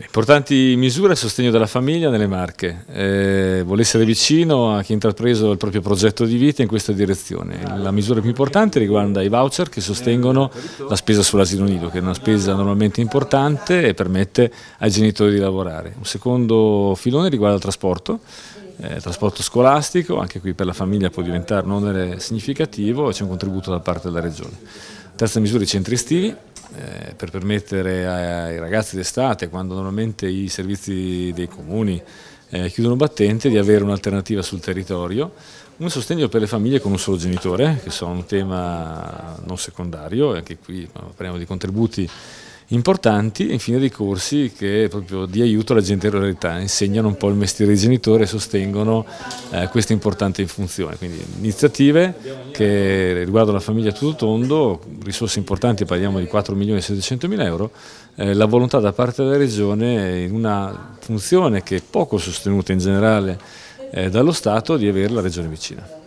Importanti misure a sostegno della famiglia nelle Marche. Eh, vuole essere vicino a chi ha intrapreso il proprio progetto di vita in questa direzione. La misura più importante riguarda i voucher che sostengono la spesa sull'asilo nido, che è una spesa normalmente importante e permette ai genitori di lavorare. Un secondo filone riguarda il trasporto. Eh, trasporto scolastico, anche qui per la famiglia può diventare un onere significativo e c'è un contributo da parte della Regione. Terza misura i centri estivi, eh, per permettere ai ragazzi d'estate, quando normalmente i servizi dei comuni eh, chiudono battente, di avere un'alternativa sul territorio, un sostegno per le famiglie con un solo genitore, che sono un tema non secondario, e anche qui parliamo di contributi importanti, e infine dei corsi che proprio di aiuto alla gente in realtà insegnano un po' il mestiere di genitore e sostengono eh, questa importante funzione. Quindi iniziative che riguardano la famiglia tutto tondo, risorse importanti, parliamo di 4 milioni e 700 mila euro, eh, la volontà da parte della Regione in una funzione che è poco sostenuta in generale eh, dallo Stato di avere la Regione vicina.